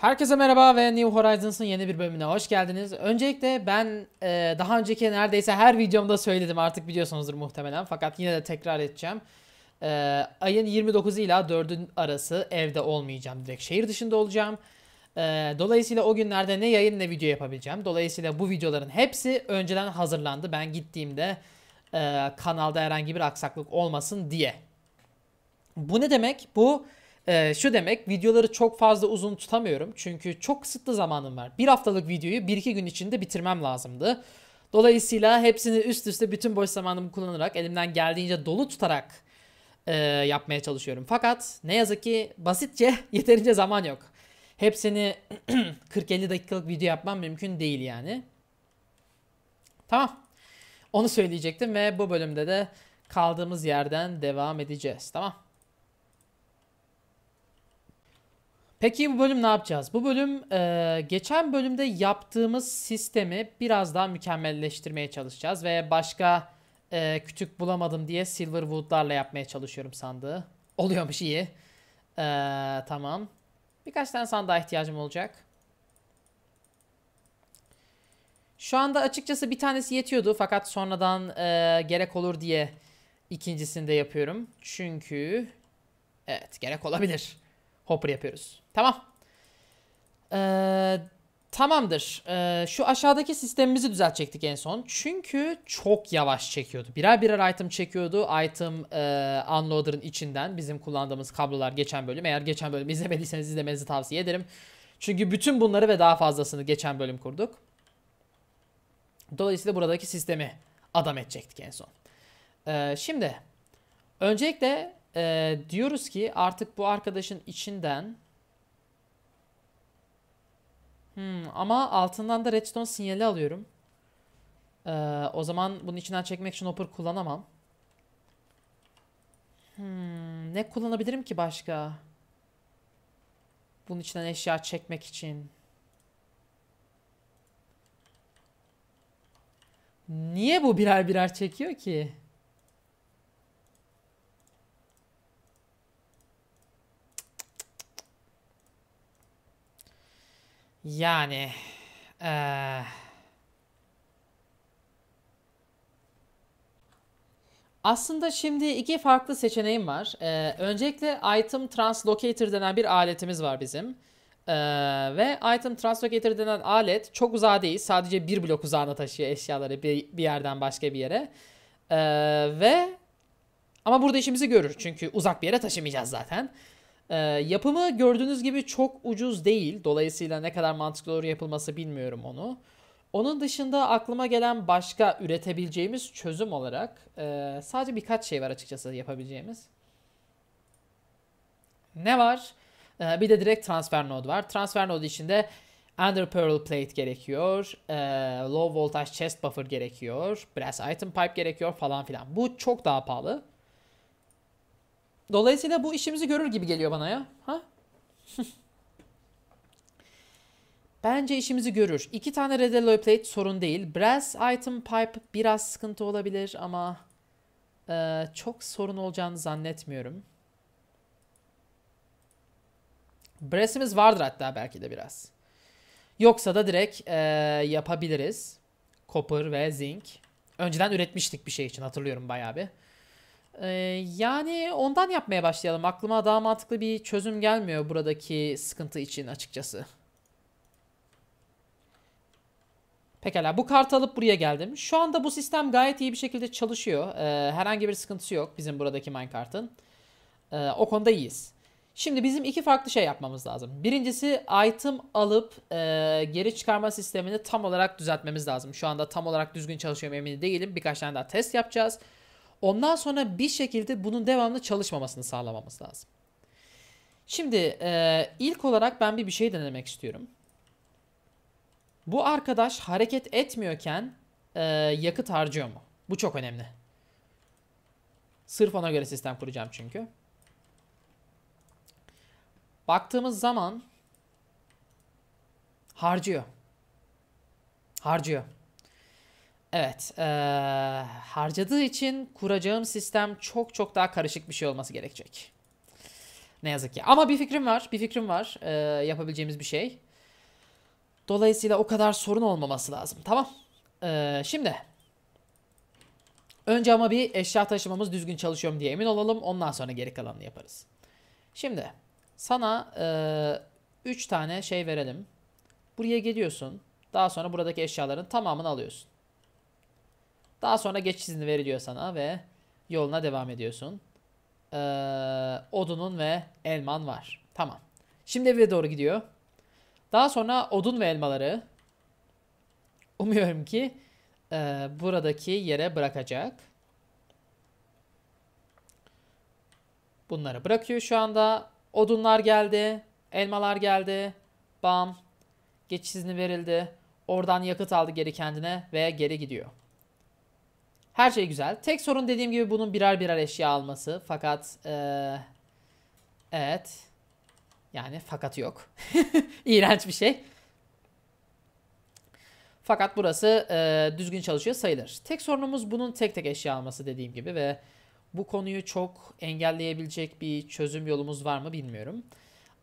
Herkese merhaba ve New Horizons'ın yeni bir bölümüne hoş geldiniz. Öncelikle ben e, daha önceki neredeyse her videomda söyledim artık biliyorsunuzdur muhtemelen fakat yine de tekrar edeceğim. E, ayın 29'u ile 4'ün arası evde olmayacağım direkt şehir dışında olacağım. E, dolayısıyla o günlerde ne yayın ne video yapabileceğim. Dolayısıyla bu videoların hepsi önceden hazırlandı ben gittiğimde e, kanalda herhangi bir aksaklık olmasın diye. Bu ne demek? Bu ee, şu demek videoları çok fazla uzun tutamıyorum çünkü çok kısıtlı zamanım var. Bir haftalık videoyu bir iki gün içinde bitirmem lazımdı. Dolayısıyla hepsini üst üste bütün boş zamanımı kullanarak elimden geldiğince dolu tutarak e, yapmaya çalışıyorum. Fakat ne yazık ki basitçe yeterince zaman yok. Hepsini 40-50 dakikalık video yapmam mümkün değil yani. Tamam. Onu söyleyecektim ve bu bölümde de kaldığımız yerden devam edeceğiz. Tamam. Peki bu bölüm ne yapacağız? Bu bölüm e, geçen bölümde yaptığımız sistemi biraz daha mükemmelleştirmeye çalışacağız. Ve başka e, kütük bulamadım diye Silverwood'larla yapmaya çalışıyorum sandığı. Oluyormuş iyi. E, tamam. Birkaç tane sandığa ihtiyacım olacak. Şu anda açıkçası bir tanesi yetiyordu fakat sonradan e, gerek olur diye ikincisini de yapıyorum. Çünkü evet gerek olabilir. Hopper yapıyoruz. Tamam. Ee, tamamdır. Ee, şu aşağıdaki sistemimizi düzeltecektik en son. Çünkü çok yavaş çekiyordu. Birer birer item çekiyordu. Item e, unloader'ın içinden bizim kullandığımız kablolar geçen bölüm. Eğer geçen bölüm izlemediyseniz izlemenizi tavsiye ederim. Çünkü bütün bunları ve daha fazlasını geçen bölüm kurduk. Dolayısıyla buradaki sistemi adam edecektik en son. Ee, şimdi öncelikle e, diyoruz ki artık bu arkadaşın içinden Hmm, ama altından da redstone sinyali alıyorum. Ee, o zaman bunun içinden çekmek için hopper kullanamam. Hmm, ne kullanabilirim ki başka? Bunun içinden eşya çekmek için. Niye bu birer birer çekiyor ki? Yani ee, aslında şimdi iki farklı seçeneğim var. Ee, öncelikle item translocator denen bir aletimiz var bizim. Ee, ve item translocator denen alet çok uzağa değil. Sadece bir blok uzağına taşıyor eşyaları bir, bir yerden başka bir yere. Ee, ve ama burada işimizi görür. Çünkü uzak bir yere taşımayacağız zaten. Ee, yapımı gördüğünüz gibi çok ucuz değil. Dolayısıyla ne kadar mantıklı olur yapılması bilmiyorum onu. Onun dışında aklıma gelen başka üretebileceğimiz çözüm olarak e, sadece birkaç şey var açıkçası yapabileceğimiz. Ne var? Ee, bir de direkt transfer node var. Transfer node içinde Under Pearl Plate gerekiyor. E, low Voltage Chest Buffer gerekiyor. Brass Item Pipe gerekiyor falan filan. Bu çok daha pahalı. Dolayısıyla bu işimizi görür gibi geliyor bana ya. Ha? Bence işimizi görür. İki tane red plate sorun değil. Brass item pipe biraz sıkıntı olabilir ama e, çok sorun olacağını zannetmiyorum. Brass'imiz vardır hatta belki de biraz. Yoksa da direkt e, yapabiliriz. Copper ve zinc. Önceden üretmiştik bir şey için hatırlıyorum bayağı bir. Ee, yani ondan yapmaya başlayalım. Aklıma daha mantıklı bir çözüm gelmiyor buradaki sıkıntı için açıkçası. Pekala bu kartı alıp buraya geldim. Şu anda bu sistem gayet iyi bir şekilde çalışıyor. Ee, herhangi bir sıkıntısı yok bizim buradaki minecart'ın. Ee, o konuda iyiyiz. Şimdi bizim iki farklı şey yapmamız lazım. Birincisi item alıp e, geri çıkarma sistemini tam olarak düzeltmemiz lazım. Şu anda tam olarak düzgün çalışıyor emin değilim. Birkaç tane daha test yapacağız. Ondan sonra bir şekilde bunun devamlı çalışmamasını sağlamamız lazım. Şimdi e, ilk olarak ben bir bir şey denemek istiyorum. Bu arkadaş hareket etmiyorken e, yakıt harcıyor mu? Bu çok önemli. Sırf ona göre sistem kuracağım çünkü. Baktığımız zaman harcıyor. Harcıyor. Evet, ee, harcadığı için kuracağım sistem çok çok daha karışık bir şey olması gerekecek. Ne yazık ki. Ama bir fikrim var, bir fikrim var ee, yapabileceğimiz bir şey. Dolayısıyla o kadar sorun olmaması lazım. Tamam. Ee, şimdi. Önce ama bir eşya taşımamız düzgün çalışıyorum diye emin olalım. Ondan sonra geri kalanını yaparız. Şimdi sana 3 e, üç tane şey verelim. Buraya geliyorsun. Daha sonra buradaki eşyaların tamamını alıyorsun. Daha sonra geç izni veriliyor sana ve yoluna devam ediyorsun. Ee, odunun ve elman var. Tamam. Şimdi eve doğru gidiyor. Daha sonra odun ve elmaları umuyorum ki e, buradaki yere bırakacak. Bunları bırakıyor şu anda. Odunlar geldi. Elmalar geldi. Bam. Geçiş izni verildi. Oradan yakıt aldı geri kendine ve geri gidiyor. Her şey güzel. Tek sorun dediğim gibi bunun birer birer eşya alması. Fakat ee, evet. Yani fakat yok. İğrenç bir şey. Fakat burası e, düzgün çalışıyor sayılır. Tek sorunumuz bunun tek tek eşya alması dediğim gibi ve bu konuyu çok engelleyebilecek bir çözüm yolumuz var mı bilmiyorum.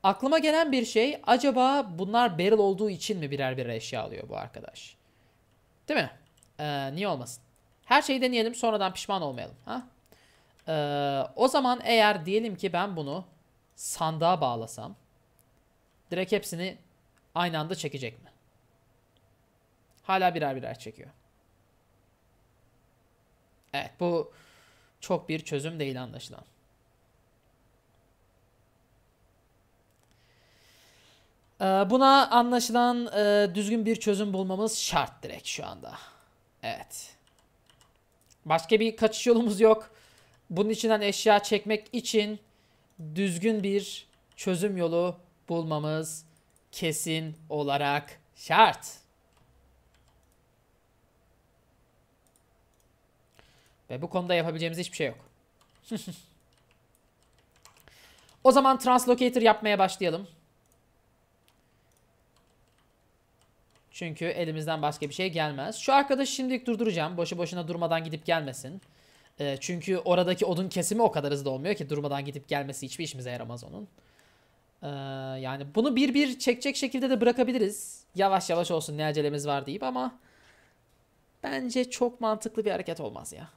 Aklıma gelen bir şey acaba bunlar barrel olduğu için mi birer birer eşya alıyor bu arkadaş? Değil mi? Ee, niye olmasın? Her şeyi deneyelim sonradan pişman olmayalım. Ha? Ee, o zaman eğer diyelim ki ben bunu sandığa bağlasam direkt hepsini aynı anda çekecek mi? Hala birer birer çekiyor. Evet bu çok bir çözüm değil anlaşılan. Ee, buna anlaşılan e, düzgün bir çözüm bulmamız şart direkt şu anda. Evet. Başka bir kaçış yolumuz yok. Bunun içinden eşya çekmek için düzgün bir çözüm yolu bulmamız kesin olarak şart. Ve bu konuda yapabileceğimiz hiçbir şey yok. o zaman translocator yapmaya başlayalım. Çünkü elimizden başka bir şey gelmez. Şu arkadaşı şimdilik durduracağım. Boşu boşuna durmadan gidip gelmesin. E, çünkü oradaki odun kesimi o kadar hızlı olmuyor ki durmadan gidip gelmesi hiçbir işimize yaramaz onun. E, yani bunu bir bir çekecek şekilde de bırakabiliriz. Yavaş yavaş olsun ne acelemiz var deyip ama bence çok mantıklı bir hareket olmaz ya.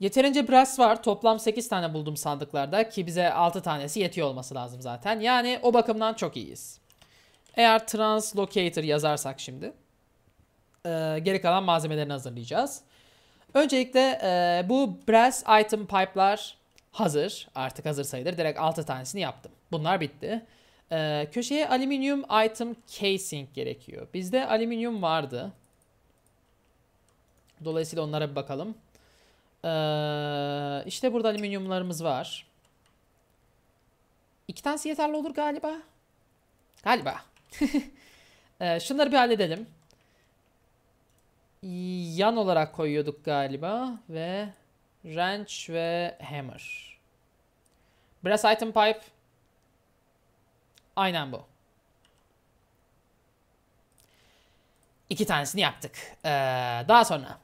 Yeterince brass var. Toplam 8 tane buldum sandıklarda ki bize 6 tanesi yetiyor olması lazım zaten. Yani o bakımdan çok iyiyiz. Eğer translocator yazarsak şimdi e, geri kalan malzemelerini hazırlayacağız. Öncelikle e, bu brass item pipe'lar hazır. Artık hazır sayılır. Direkt 6 tanesini yaptım. Bunlar bitti. E, köşeye alüminyum item casing gerekiyor. Bizde alüminyum vardı. Dolayısıyla onlara bir bakalım. Ee, işte burada alüminyumlarımız var. İki tanesi yeterli olur galiba. Galiba. ee, şunları bir halledelim. Yan olarak koyuyorduk galiba. Ve wrench ve hammer. Brass item pipe. Aynen bu. İki tanesini yaptık. Ee, daha sonra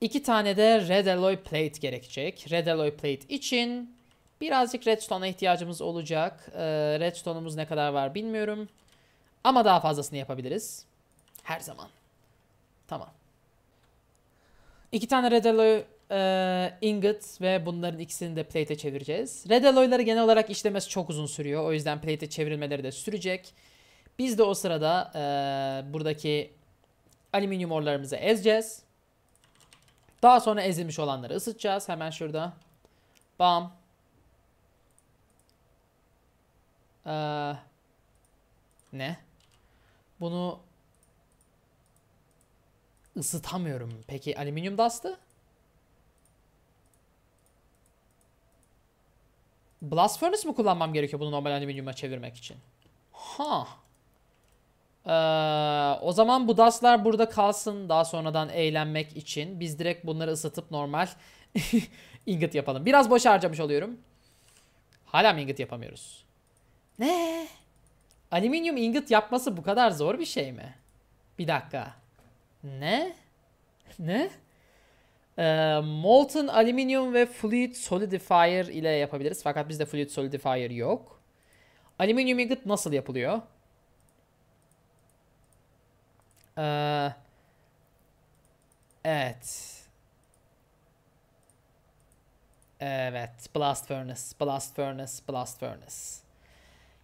İki tane de Red Alloy Plate gerekecek. Red Alloy Plate için birazcık Redstone'a ihtiyacımız olacak. Ee, Redstone'umuz ne kadar var bilmiyorum. Ama daha fazlasını yapabiliriz. Her zaman. Tamam. İki tane Red Alloy e, ingot ve bunların ikisini de plate'e çevireceğiz. Red alloyları genel olarak işlemesi çok uzun sürüyor. O yüzden plate'e çevrilmeleri de sürecek. Biz de o sırada e, buradaki alüminyum orlarımızı ezeceğiz. Daha sonra ezilmiş olanları ısıtacağız. Hemen şurada. Bam. Ee, ne? Bunu ısıtamıyorum. Peki alüminyum dastı? Blast furnace mi kullanmam gerekiyor bunu normal alüminyuma çevirmek için? Ha. Huh. Ee, o zaman bu daslar burada kalsın daha sonradan eğlenmek için. Biz direkt bunları ısıtıp normal ingot yapalım. Biraz boş harcamış oluyorum. Hala mı ingot yapamıyoruz? Ne? Alüminyum ingot yapması bu kadar zor bir şey mi? Bir dakika. Ne? Ne? Ee, molten alüminyum ve fluid solidifier ile yapabiliriz. Fakat bizde fluid solidifier yok. Alüminyum ingot nasıl yapılıyor? Ee, evet. Evet. Blast Furnace, Blast Furnace, Blast Furnace.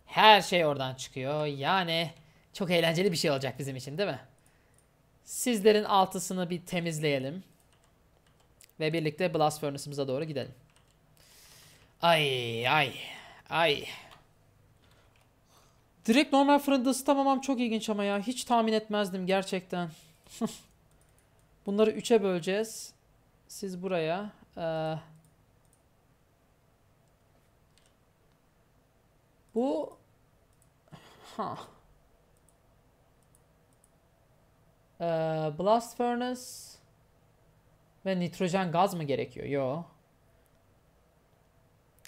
Her şey oradan çıkıyor. Yani çok eğlenceli bir şey olacak bizim için değil mi? Sizlerin altısını bir temizleyelim. Ve birlikte Blast Furnace'ımıza doğru gidelim. Ay ay ay. Direkt normal fırında ısıtamamam çok ilginç ama ya. Hiç tahmin etmezdim gerçekten. Bunları 3'e böleceğiz. Siz buraya. Ee, bu ha. Ee, blast furnace ve nitrojen gaz mı gerekiyor? Yo.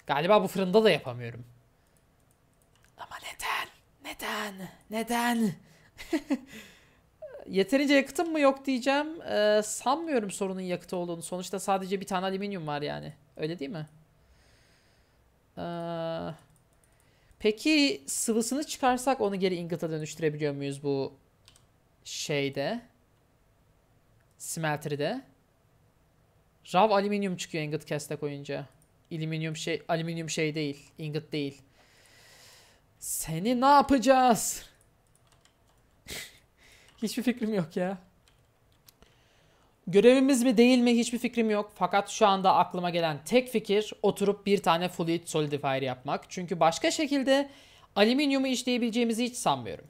Galiba bu fırında da yapamıyorum. Ama neden? Neden? Neden? Yeterince yakıtım mı yok diyeceğim. Ee, sanmıyorum sorunun yakıtı olduğunu. Sonuçta sadece bir tane alüminyum var yani. Öyle değil mi? Ee, peki sıvısını çıkarsak onu geri ingot'a dönüştürebiliyor muyuz bu şeyde? Smelter'de. Rav alüminyum çıkıyor ingot keste koyunca. Alüminyum şey, alüminyum şey değil. Ingot değil. Seni ne yapacağız? hiçbir fikrim yok ya. Görevimiz mi değil mi hiçbir fikrim yok. Fakat şu anda aklıma gelen tek fikir oturup bir tane fluid solidifier yapmak. Çünkü başka şekilde alüminyumu işleyebileceğimizi hiç sanmıyorum.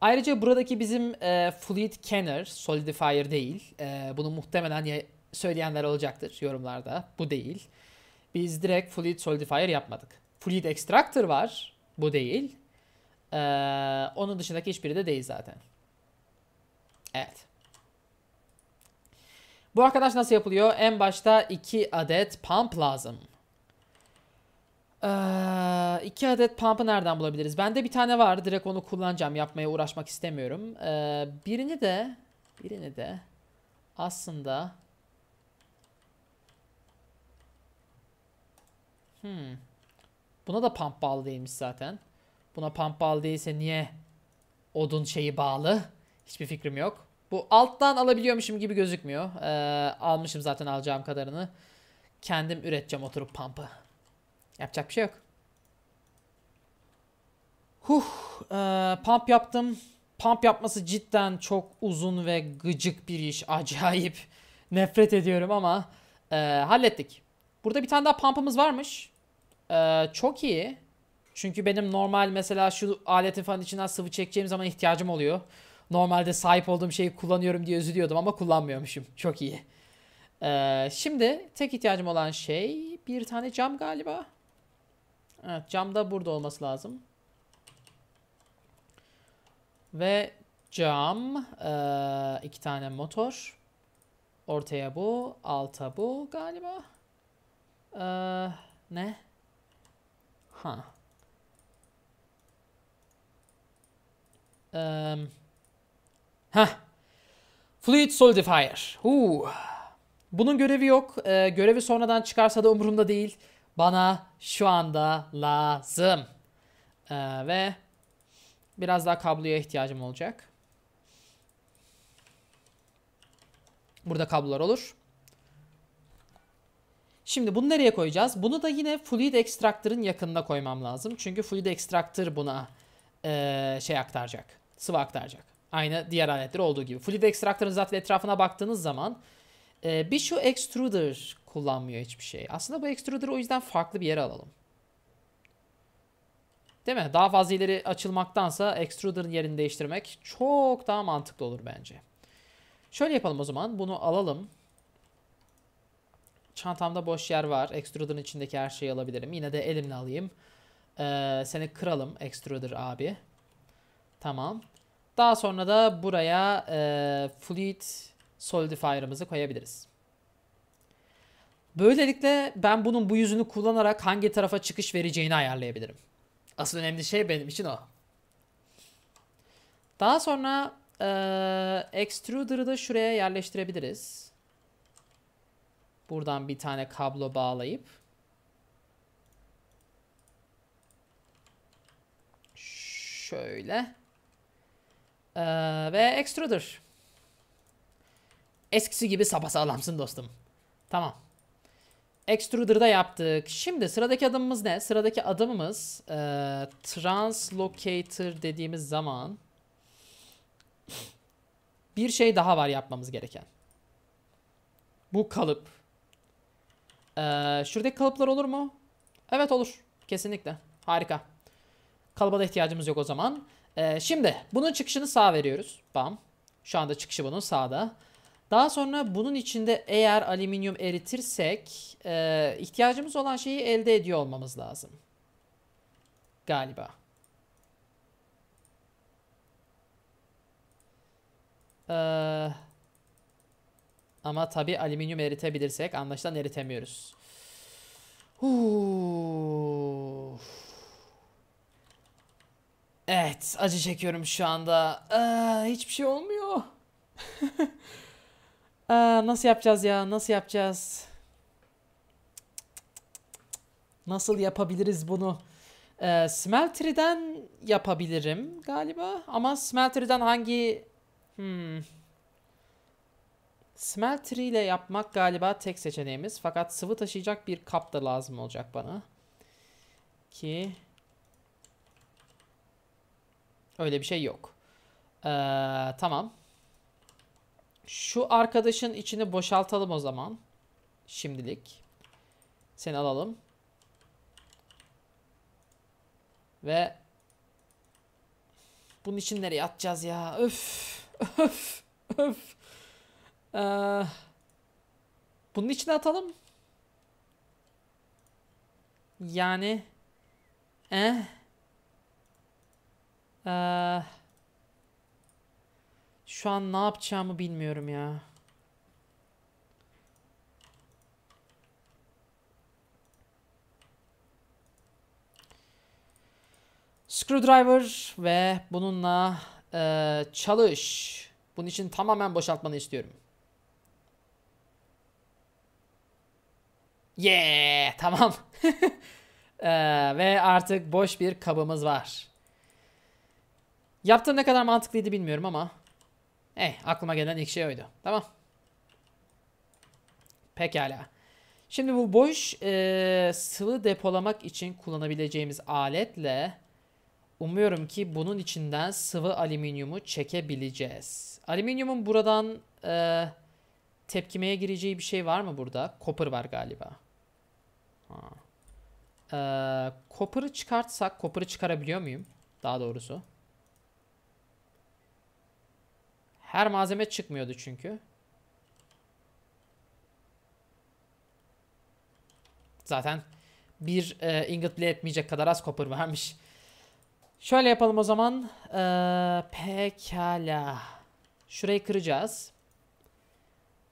Ayrıca buradaki bizim e, fluid canner solidifier değil. E, bunu muhtemelen ya söyleyenler olacaktır yorumlarda. Bu değil. Biz direkt fluid solidifier yapmadık. Fluid extractor var. Bu değil. Ee, onun dışındaki hiçbiri de değil zaten. Evet. Bu arkadaş nasıl yapılıyor? En başta 2 adet pump lazım. 2 ee, iki adet pump'ı nereden bulabiliriz? Bende bir tane var. Direkt onu kullanacağım. Yapmaya uğraşmak istemiyorum. Ee, birini de birini de aslında hmm Buna da pump bağlı değilmiş zaten. Buna pump bağlı değilse niye odun şeyi bağlı? Hiçbir fikrim yok. Bu alttan alabiliyormuşum gibi gözükmüyor. Ee, almışım zaten alacağım kadarını. Kendim üreteceğim oturup pump'ı. Yapacak bir şey yok. Huh. Ee, pump yaptım. Pump yapması cidden çok uzun ve gıcık bir iş. Acayip. Nefret ediyorum ama e, hallettik. Burada bir tane daha pump'ımız varmış. Ee, çok iyi. Çünkü benim normal mesela şu aletin falan içinden sıvı çekeceğim zaman ihtiyacım oluyor. Normalde sahip olduğum şeyi kullanıyorum diye üzülüyordum ama kullanmıyormuşum. Çok iyi. Ee, şimdi tek ihtiyacım olan şey bir tane cam galiba. Evet cam da burada olması lazım. Ve cam ee, iki tane motor. Ortaya bu alta bu galiba. Ee, ne? Ne? Huh. Um. Heh. Fluid Solidifier. Huu. Bunun görevi yok. Ee, görevi sonradan çıkarsa da umurumda değil. Bana şu anda lazım. Ee, ve biraz daha kabloya ihtiyacım olacak. Burada kablolar olur. Şimdi bunu nereye koyacağız? Bunu da yine fluid extractor'ın yakınına koymam lazım. Çünkü fluid extractor buna e, şey aktaracak. Sıvı aktaracak. Aynı diğer aletler olduğu gibi. Fluid extractor'ın zaten etrafına baktığınız zaman e, bir şu extruder kullanmıyor hiçbir şey. Aslında bu extruder o yüzden farklı bir yere alalım. Değil mi? Daha fazla ileri açılmaktansa extruder'ın yerini değiştirmek çok daha mantıklı olur bence. Şöyle yapalım o zaman. Bunu alalım. Çantamda boş yer var. Extruder'ın içindeki her şeyi alabilirim. Yine de elimle alayım. Ee, seni kıralım Extruder abi. Tamam. Daha sonra da buraya e, Fluid Solidifier'ımızı koyabiliriz. Böylelikle ben bunun bu yüzünü kullanarak hangi tarafa çıkış vereceğini ayarlayabilirim. Asıl önemli şey benim için o. Daha sonra e, Extruder'ı da şuraya yerleştirebiliriz. Buradan bir tane kablo bağlayıp şöyle ee, ve extruder. Eskisi gibi sapasağlamsın dostum. Tamam. Extruder'da yaptık. Şimdi sıradaki adımımız ne? Sıradaki adımımız e, translocator dediğimiz zaman bir şey daha var yapmamız gereken. Bu kalıp ee, şuradaki kalıplar olur mu? Evet olur. Kesinlikle. Harika. Kalıba da ihtiyacımız yok o zaman. Ee, şimdi bunun çıkışını sağ veriyoruz. Bam. Şu anda çıkışı bunun sağda. Daha sonra bunun içinde eğer alüminyum eritirsek e, ihtiyacımız olan şeyi elde ediyor olmamız lazım. Galiba. Eee... Ama tabi alüminyum eritebilirsek anlaşılan eritemiyoruz. Uf. Evet acı çekiyorum şu anda. Aa, hiçbir şey olmuyor. Aa, nasıl yapacağız ya nasıl yapacağız? Nasıl yapabiliriz bunu? Ee, Smelter'den yapabilirim galiba. Ama Smelter'den hangi... Hmm. Smelter ile yapmak galiba tek seçeneğimiz. Fakat sıvı taşıyacak bir kap da lazım olacak bana. Ki öyle bir şey yok. Ee, tamam. Şu arkadaşın içini boşaltalım o zaman. Şimdilik. Seni alalım. Ve bunun için nereye atacağız ya? Öf. Öf. Öf. Ee, bunun içine atalım. Yani eh ee, şu an ne yapacağımı bilmiyorum ya. Screwdriver ve bununla e, çalış. Bunun için tamamen boşaltmanı istiyorum. Yeah tamam. ee, ve artık boş bir kabımız var. Yaptığım ne kadar mantıklıydı bilmiyorum ama. Hey eh, aklıma gelen ilk şey oydu. Tamam. Pekala. Şimdi bu boş e, sıvı depolamak için kullanabileceğimiz aletle umuyorum ki bunun içinden sıvı alüminyumu çekebileceğiz. Alüminyumun buradan e, tepkimeye gireceği bir şey var mı burada? Copper var galiba. Ha. Ee, copper'ı çıkartsak, copper'ı çıkarabiliyor muyum? Daha doğrusu. Her malzeme çıkmıyordu çünkü. Zaten bir e, ingot bile etmeyecek kadar az copper varmış. Şöyle yapalım o zaman. Ee, pekala. Şurayı kıracağız.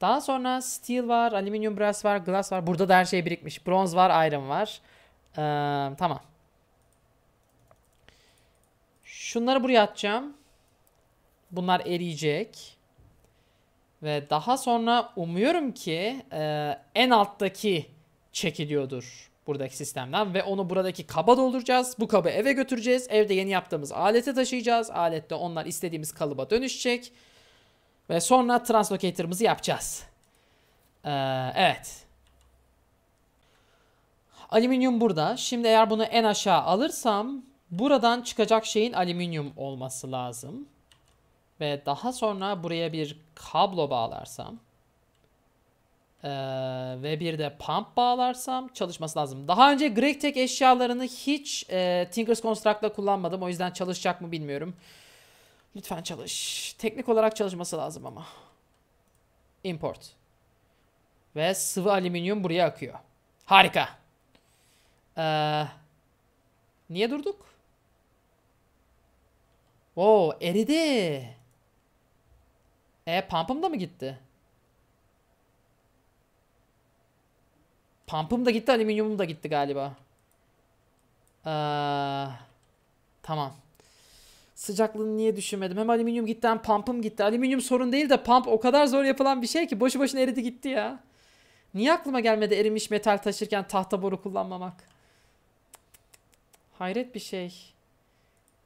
Daha sonra steel var, alüminyum brass var, glass var. Burada da her şey birikmiş. Bronz var, iron var. Ee, tamam. Şunları buraya atacağım. Bunlar eriyecek. Ve daha sonra umuyorum ki e, en alttaki çekiliyordur buradaki sistemden. Ve onu buradaki kaba dolduracağız. Bu kabı eve götüreceğiz. Evde yeni yaptığımız alete taşıyacağız. Alette onlar istediğimiz kalıba dönüşecek. Ve sonra translocator'ımızı yapacağız. Ee, evet. Alüminyum burada. Şimdi eğer bunu en aşağı alırsam buradan çıkacak şeyin alüminyum olması lazım. Ve daha sonra buraya bir kablo bağlarsam ee, ve bir de pump bağlarsam çalışması lazım. Daha önce Greg Tech eşyalarını hiç e, Tinker's Construct'la kullanmadım. O yüzden çalışacak mı bilmiyorum. Lütfen çalış. Teknik olarak çalışması lazım ama. Import. Ve sıvı alüminyum buraya akıyor. Harika. Ee, niye durduk? Oo eridi. E pump'ım da mı gitti? Pump'ım da gitti, alüminyumum da gitti galiba. Ee, tamam. Sıcaklığını niye düşünmedim? Hem alüminyum gitti hem pump'ım gitti. Alüminyum sorun değil de pump o kadar zor yapılan bir şey ki boşu boşuna eridi gitti ya. Niye aklıma gelmedi erimiş metal taşırken tahta boru kullanmamak? Hayret bir şey.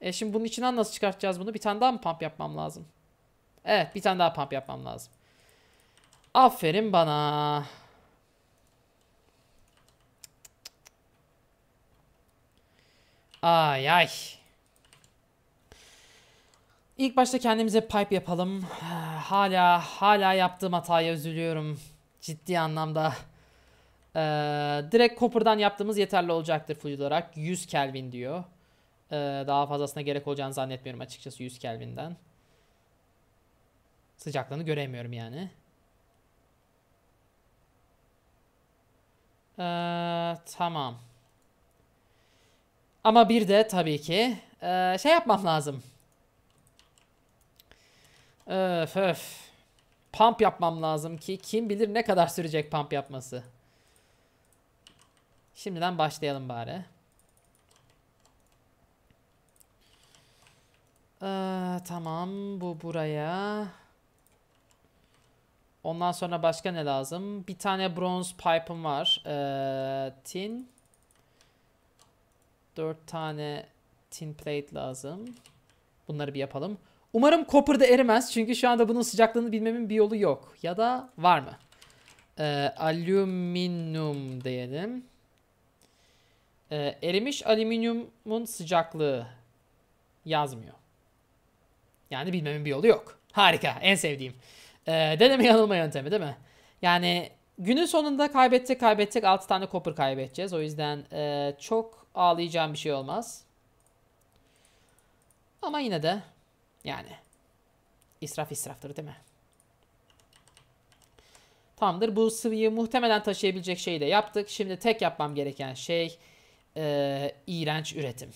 E şimdi bunun içinden nasıl çıkartacağız bunu? Bir tane daha mı pump yapmam lazım? Evet bir tane daha pump yapmam lazım. Aferin bana. Ay ay. İlk başta kendimize pipe yapalım. Hala hala yaptığım hataya üzülüyorum. Ciddi anlamda. Ee, direkt copper'dan yaptığımız yeterli olacaktır full olarak. 100 Kelvin diyor. Ee, daha fazlasına gerek olacağını zannetmiyorum açıkçası 100 Kelvin'den. Sıcaklığını göremiyorum yani. Ee, tamam. Ama bir de tabii ki ee, şey yapmam lazım. Öf öf. Pump yapmam lazım ki kim bilir ne kadar sürecek pump yapması. Şimdiden başlayalım bari. Ee, tamam bu buraya. Ondan sonra başka ne lazım? Bir tane bronze pipe'ım var. Ee, tin. Dört tane tin plate lazım. Bunları bir yapalım. Umarım Copper da erimez. Çünkü şu anda bunun sıcaklığını bilmemin bir yolu yok. Ya da var mı? Ee, alüminyum diyelim. Ee, erimiş alüminyumun sıcaklığı yazmıyor. Yani bilmemin bir yolu yok. Harika. En sevdiğim. Ee, deneme yanılma yöntemi değil mi? Yani günün sonunda kaybedecek kaybedecek 6 tane copper kaybedeceğiz. O yüzden e, çok ağlayacağım bir şey olmaz. Ama yine de yani israf israftır değil mi? Tamamdır. Bu sıvıyı muhtemelen taşıyabilecek şeyi de yaptık. Şimdi tek yapmam gereken şey e, iğrenç üretim.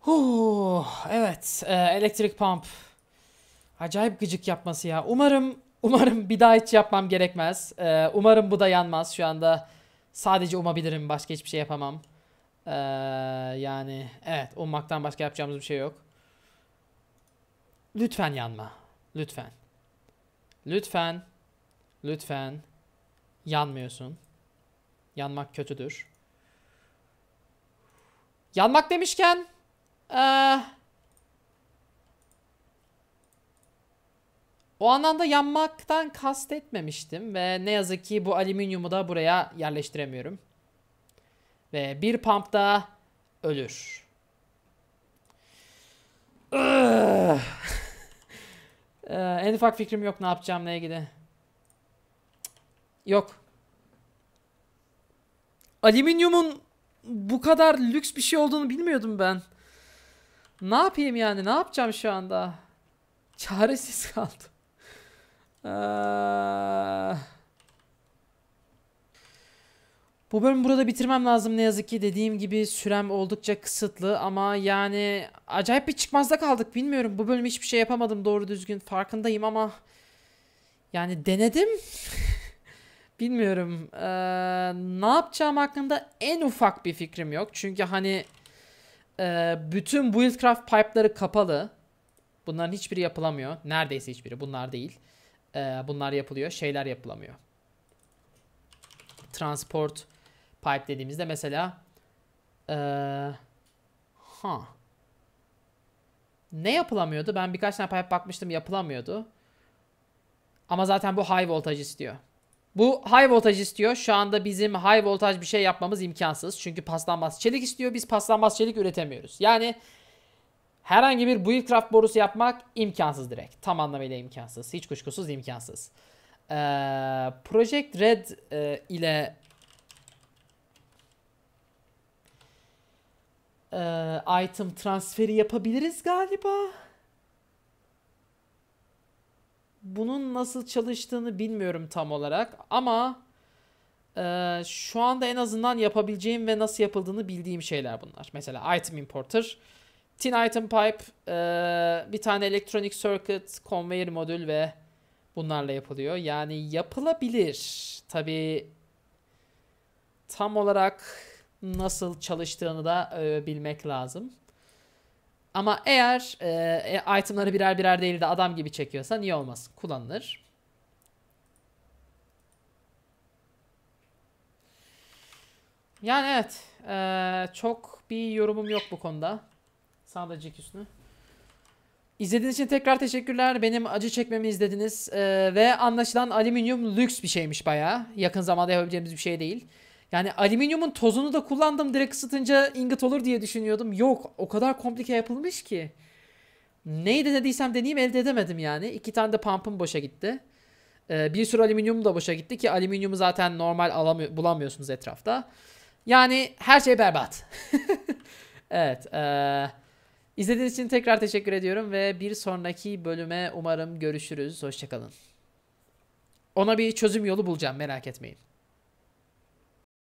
Huh, evet. E, elektrik pump. Acayip gıcık yapması ya. Umarım umarım bir daha hiç yapmam gerekmez. E, umarım bu da yanmaz. Şu anda sadece umabilirim. Başka hiçbir şey yapamam. Ee, yani evet ummaktan başka yapacağımız bir şey yok. Lütfen yanma. Lütfen. Lütfen. Lütfen. Yanmıyorsun. Yanmak kötüdür. Yanmak demişken ee, o anlamda yanmaktan kastetmemiştim ve ne yazık ki bu alüminyumu da buraya yerleştiremiyorum. Ve bir pumpta ölür. Ee, en ufak fikrim yok ne yapacağım? Neye gide? Yok. Alüminyumun bu kadar lüks bir şey olduğunu bilmiyordum ben. Ne yapayım yani? Ne yapacağım şu anda? Çaresiz kaldım. Ee... Bu bölümü burada bitirmem lazım ne yazık ki. Dediğim gibi sürem oldukça kısıtlı ama yani acayip bir çıkmazda kaldık bilmiyorum. Bu bölüm hiçbir şey yapamadım doğru düzgün farkındayım ama yani denedim. bilmiyorum. Ee, ne yapacağım hakkında en ufak bir fikrim yok. Çünkü hani e, bütün buildcraft pipe'ları kapalı. Bunların hiçbiri yapılamıyor. Neredeyse hiçbiri. Bunlar değil. Ee, bunlar yapılıyor. Şeyler yapılamıyor. Transport Pipe dediğimizde mesela ee, ha ne yapılamıyordu? Ben birkaç tane pipe bakmıştım yapılamıyordu. Ama zaten bu high voltaj istiyor. Bu high voltaj istiyor. Şu anda bizim high voltaj bir şey yapmamız imkansız. Çünkü paslanmaz çelik istiyor. Biz paslanmaz çelik üretemiyoruz. Yani herhangi bir buildcraft borusu yapmak imkansız direkt. Tam anlamıyla imkansız. Hiç kuşkusuz imkansız. Ee, Project Red e, ile Ee, item transferi yapabiliriz galiba. Bunun nasıl çalıştığını bilmiyorum tam olarak ama e, şu anda en azından yapabileceğim ve nasıl yapıldığını bildiğim şeyler bunlar. Mesela item importer, tin item pipe, e, bir tane electronic circuit, conveyor modül ve bunlarla yapılıyor. Yani yapılabilir. Tabi tam olarak nasıl çalıştığını da e, bilmek lazım. Ama eğer e, e, itemları birer birer değil de adam gibi çekiyorsan iyi olmaz. Kullanılır. Yani evet. E, çok bir yorumum yok bu konuda. Sadece küsünü. İzlediğiniz için tekrar teşekkürler. Benim acı çekmemi izlediniz. E, ve anlaşılan alüminyum lüks bir şeymiş baya. Yakın zamanda yapabileceğimiz bir şey değil. Yani alüminyumun tozunu da kullandım direkt ısıtınca ingot olur diye düşünüyordum. Yok o kadar komplike yapılmış ki. Neyi denediysem deneyeyim elde edemedim yani. İki tane de pump'ım boşa gitti. Ee, bir sürü alüminyum da boşa gitti ki alüminyumu zaten normal alamıyor, bulamıyorsunuz etrafta. Yani her şey berbat. evet. E, izlediğiniz için tekrar teşekkür ediyorum ve bir sonraki bölüme umarım görüşürüz. Hoşçakalın. Ona bir çözüm yolu bulacağım merak etmeyin.